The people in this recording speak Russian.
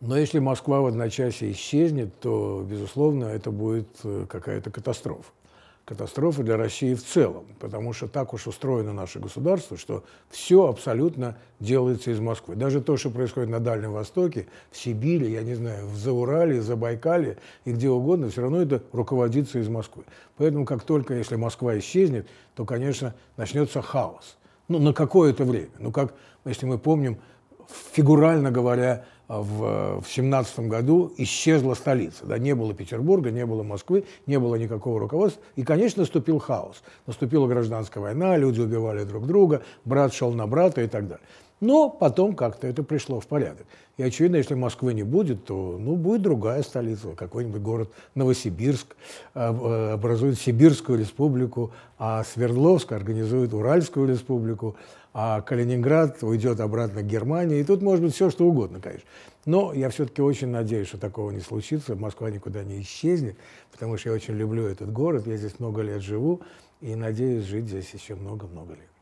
Но если Москва в одночасье исчезнет, то, безусловно, это будет э, какая-то катастрофа. Катастрофа для России в целом, потому что так уж устроено наше государство, что все абсолютно делается из Москвы. Даже то, что происходит на Дальнем Востоке, в Сибири, я не знаю, в Заурале, Забайкале и где угодно, все равно это руководится из Москвы. Поэтому как только, если Москва исчезнет, то, конечно, начнется хаос. Ну, на какое-то время. Ну, как, если мы помним, фигурально говоря, в, в году исчезла столица. Да, не было Петербурга, не было Москвы, не было никакого руководства. И, конечно, наступил хаос. Наступила гражданская война, люди убивали друг друга, брат шел на брата и так далее. Но потом как-то это пришло в порядок. И очевидно, если Москвы не будет, то ну, будет другая столица, какой-нибудь город Новосибирск, а, э, образует Сибирскую республику, а Свердловск организует Уральскую республику, а Калининград уйдет обратно к Германии. И тут может быть все, что угодно, конечно. Но я все-таки очень надеюсь, что такого не случится, Москва никуда не исчезнет, потому что я очень люблю этот город, я здесь много лет живу и надеюсь жить здесь еще много-много лет.